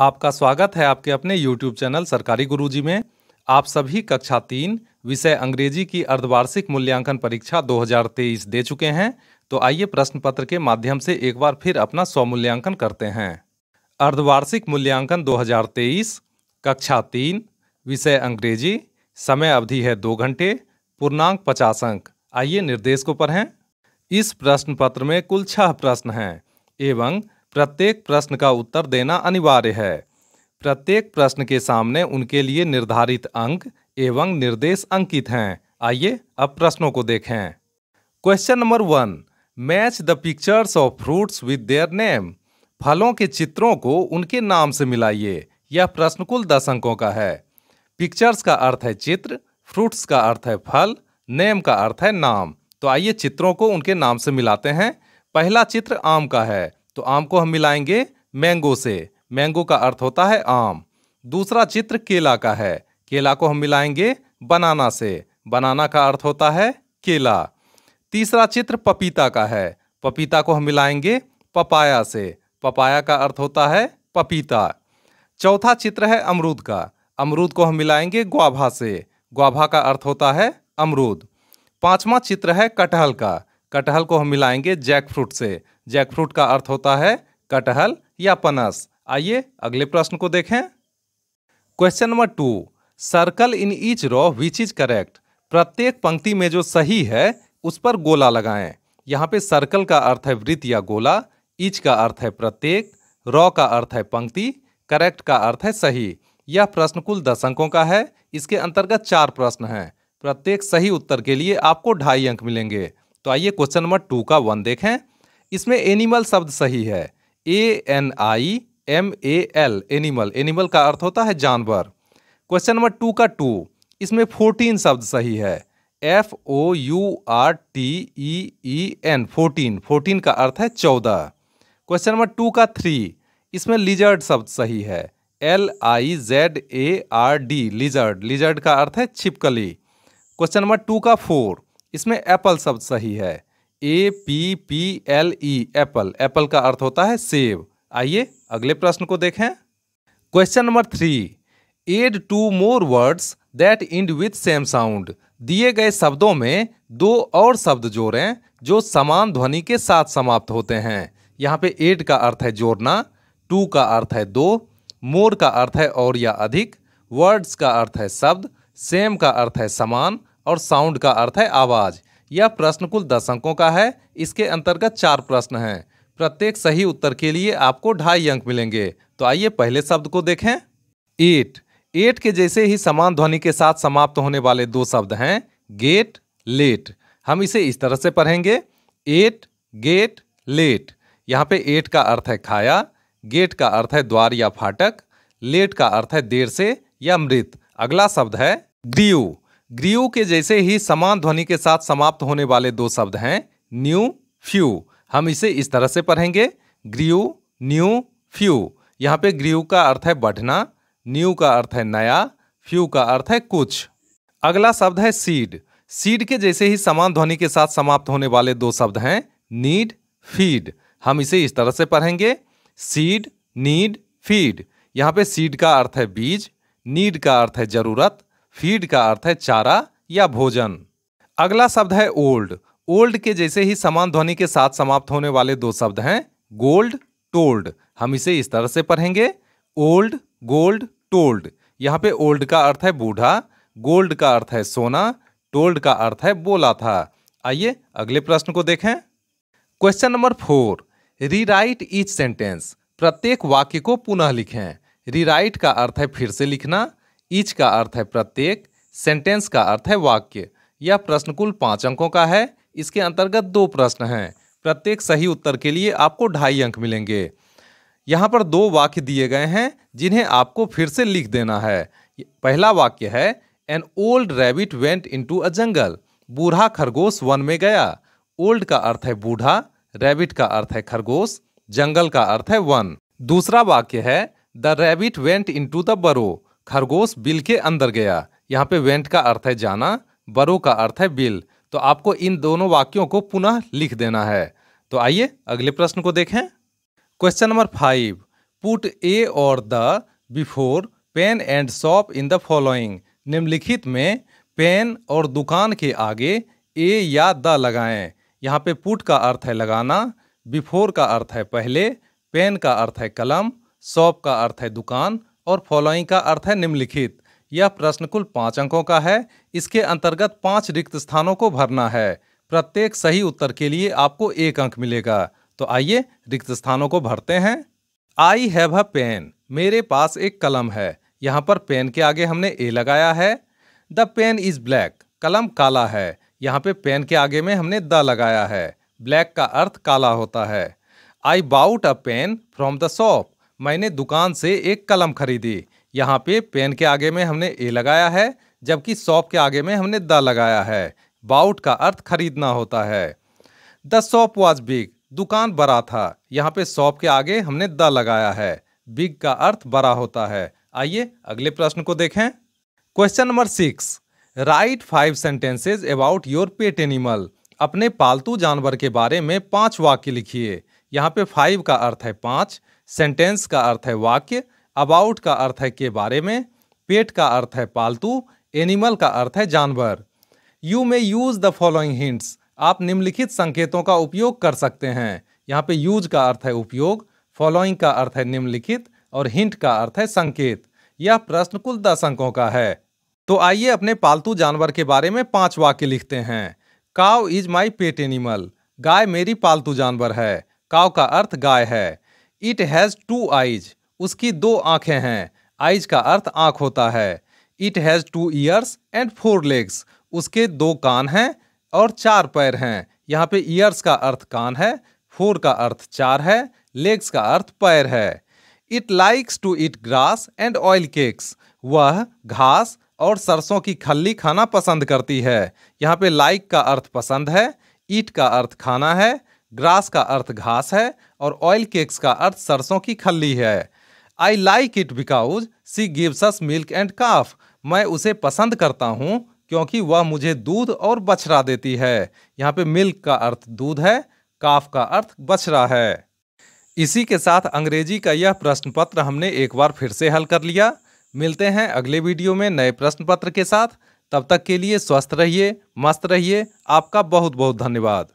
आपका स्वागत है आपके अपने YouTube चैनल सरकारी गुरुजी में आप सभी कक्षा तीन विषय अंग्रेजी की अर्धवार्षिक मूल्यांकन परीक्षा 2023 दे चुके हैं तो आइए प्रश्न पत्र के माध्यम से एक बार फिर अपना स्वमूल्यांकन करते हैं अर्धवार्षिक मूल्यांकन 2023 कक्षा तीन विषय अंग्रेजी समय अवधि है दो घंटे पूर्णांक पचास अंक आइए निर्देश पर पढ़ें इस प्रश्न पत्र में कुल छह प्रश्न हैं एवं प्रत्येक प्रश्न का उत्तर देना अनिवार्य है प्रत्येक प्रश्न के सामने उनके लिए निर्धारित अंक एवं निर्देश अंकित हैं आइए अब प्रश्नों को देखें question number one match the pictures of fruits with their name फलों के चित्रों को उनके नाम से मिलाइए यह प्रश्न कुल दस अंकों का है पिक्चर्स का अर्थ है चित्र फ्रूट्स का अर्थ है फल नेम का अर्थ है नाम तो आइए चित्रों को उनके नाम से मिलाते हैं पहला चित्र आम का है तो आम को हम मिलाएंगे मैंगो से मैंगो का अर्थ होता है आम दूसरा चित्र केला का है केला को हम मिलाएंगे बनाना से बनाना का अर्थ होता है केला तीसरा चित्र पपीता का है पपीता को हम मिलाएंगे पपाया से पपाया का अर्थ होता है पपीता चौथा चित्र है अमरूद का अमरूद को हम मिलाएंगे ग्वाभा से ग्वाभा का अर्थ होता है अमरूद पांचवा चित्र है कटहल का कटहल को हम मिलाएंगे जैक फ्रूट से जैक फ्रूट का अर्थ होता है कटहल या पनस आइए अगले प्रश्न को देखें question number two circle in each row which is correct प्रत्येक पंक्ति में जो सही है उस पर गोला लगाएं यहाँ पे सर्कल का अर्थ है वृत्त या गोला ईच का अर्थ है प्रत्येक रॉ का अर्थ है पंक्ति करेक्ट का अर्थ है सही यह प्रश्न कुल दस अंकों का है इसके अंतर्गत चार प्रश्न हैं प्रत्येक सही उत्तर के लिए आपको ढाई अंक मिलेंगे तो आइए क्वेश्चन नंबर टू का वन देखें इसमें एनिमल शब्द सही है A N I M A L animal animal का अर्थ होता है जानवर क्वेश्चन नंबर टू का टू इसमें फोर्टीन शब्द सही है F O U R T E E N fourteen fourteen का अर्थ है चौदह क्वेश्चन नंबर टू का थ्री इसमें लिजर्ड शब्द सही है L I Z A R D lizard lizard का अर्थ है छिपकली क्वेश्चन नंबर टू का फोर इसमें एप्पल शब्द सही है A P P L E apple apple का अर्थ होता है सेब आइए अगले प्रश्न को देखें question number three add two more words that end with same sound दिए गए शब्दों में दो और शब्द जोड़ें जो समान ध्वनि के साथ समाप्त होते हैं यहाँ पे एड का अर्थ है जोड़ना टू का अर्थ है दो मोर का अर्थ है और या अधिक वर्ड्स का अर्थ है शब्द सेम का अर्थ है समान और साउंड का अर्थ है आवाज़ यह प्रश्न कुल दस अंकों का है इसके अंतर्गत चार प्रश्न हैं प्रत्येक सही उत्तर के लिए आपको ढाई अंक मिलेंगे तो आइए पहले शब्द को देखें एट एट के जैसे ही समान ध्वनि के साथ समाप्त होने वाले दो शब्द हैं गेट लेट हम इसे इस तरह से पढ़ेंगे एट गेट लेट यहाँ पे एट का अर्थ है खाया गेट का अर्थ है द्वार या फाटक लेट का अर्थ है देर से या मृत अगला शब्द है ग्रीव ग्रीव के जैसे ही समान ध्वनि के साथ समाप्त होने वाले दो शब्द हैं न्यू फ्यू हम इसे इस तरह से पढ़ेंगे ग्रियू न्यू फ्यू यहाँ पे ग्रीव का अर्थ है बढ़ना न्यू का अर्थ है नया फ्यू का अर्थ है कुछ अगला शब्द है सीड सीड के जैसे ही समान ध्वनि के साथ समाप्त होने वाले दो शब्द हैं नीड फीड हम इसे इस तरह से पढ़ेंगे सीड नीड फीड यहाँ पे सीड का अर्थ है बीज नीड का अर्थ है जरूरत फीड का अर्थ है चारा या भोजन अगला शब्द है ओल्ड ओल्ड के जैसे ही समान ध्वनि के साथ समाप्त होने वाले दो शब्द हैं गोल्ड टोल्ड हम इसे इस तरह से पढ़ेंगे ओल्ड गोल्ड टोल्ड यहाँ पे ओल्ड का अर्थ है बूढ़ा गोल्ड का अर्थ है सोना टोल्ड का अर्थ है बोला था आइए अगले प्रश्न को देखें question number four rewrite each sentence प्रत्येक वाक्य को पुनः लिखें रीराइट का अर्थ है फिर से लिखना ईच का अर्थ है प्रत्येक सेंटेंस का अर्थ है वाक्य यह प्रश्न कुल पाँच अंकों का है इसके अंतर्गत दो प्रश्न हैं प्रत्येक सही उत्तर के लिए आपको ढाई अंक मिलेंगे यहाँ पर दो वाक्य दिए गए हैं जिन्हें आपको फिर से लिख देना है पहला वाक्य है an old rabbit went into a jungle बूढ़ा खरगोश वन में गया ओल्ड का अर्थ है बूढ़ा रैबिट का अर्थ है खरगोश जंगल का अर्थ है वन दूसरा वाक्य है the rabbit went into the burrow खरगोश बिल के अंदर गया यहाँ पे वेंट का अर्थ है जाना बरो का अर्थ है बिल तो आपको इन दोनों वाक्यों को पुनः लिख देना है तो आइए अगले प्रश्न को देखें question number five put a और the before pen and shop in the following निम्नलिखित में पेन और दुकान के आगे ए या द लगाएं यहाँ पे पुट का अर्थ है लगाना बिफोर का अर्थ है पहले पेन का अर्थ है कलम शॉप का अर्थ है दुकान और फॉलोइंग का अर्थ है निम्नलिखित यह प्रश्न कुल पाँच अंकों का है इसके अंतर्गत पाँच रिक्त स्थानों को भरना है प्रत्येक सही उत्तर के लिए आपको एक अंक मिलेगा तो आइए रिक्त स्थानों को भरते हैं आई हैव अ पेन मेरे पास एक कलम है यहाँ पर पेन के आगे हमने ए लगाया है द पेन इज ब्लैक कलम काला है यहाँ पे पेन के आगे में हमने द लगाया है ब्लैक का अर्थ काला होता है I bought a pen from the shop मैंने दुकान से एक कलम खरीदी यहाँ पे पेन के आगे में हमने ए लगाया है जबकि सॉप के आगे में हमने द लगाया है बाउट का अर्थ खरीदना होता है द शॉप वॉज बिग दुकान बड़ा था यहाँ पे शॉप के आगे हमने द लगाया है बिग का अर्थ बड़ा होता है आइए अगले प्रश्न को देखें question number six write five sentences about your pet animal अपने पालतू जानवर के बारे में पांच वाक्य लिखिए यहाँ पे फाइव का अर्थ है पाँच सेंटेंस का अर्थ है वाक्य अबाउट का अर्थ है के बारे में पेट का अर्थ है पालतू एनिमल का अर्थ है जानवर you may use the following hints आप निम्नलिखित संकेतों का उपयोग कर सकते हैं यहाँ पे यूज का अर्थ है उपयोग फॉलोइंग का अर्थ है निम्नलिखित और हिंट का अर्थ है संकेत यह प्रश्न कुल दस अंकों का है तो आइए अपने पालतू जानवर के बारे में पांच वाक्य लिखते हैं काव इज माई पेट एनिमल गाय मेरी पालतू जानवर है काव का अर्थ गाय है इट हैज़ टू आइज उसकी दो आँखें हैं आइज का अर्थ आँख होता है it has two ears and four legs उसके दो कान हैं और चार पैर हैं यहाँ पे ईयर्स का अर्थ कान है फोर का अर्थ चार है लेग्स का अर्थ पैर है it likes to eat grass and oil cakes वह घास और सरसों की खल्ली खाना पसंद करती है यहाँ पे लाइक का अर्थ पसंद है ईट का अर्थ खाना है ग्रास का अर्थ घास है और ऑयल केक्स का अर्थ सरसों की खल्ली है I like it because she gives us milk and calf मैं उसे पसंद करता हूँ क्योंकि वह मुझे दूध और बछड़ा देती है यहाँ पे मिल्क का अर्थ दूध है काफ का अर्थ बछड़ा है इसी के साथ अंग्रेजी का यह प्रश्न पत्र हमने एक बार फिर से हल कर लिया मिलते हैं अगले वीडियो में नए प्रश्न पत्र के साथ तब तक के लिए स्वस्थ रहिए मस्त रहिए आपका बहुत बहुत धन्यवाद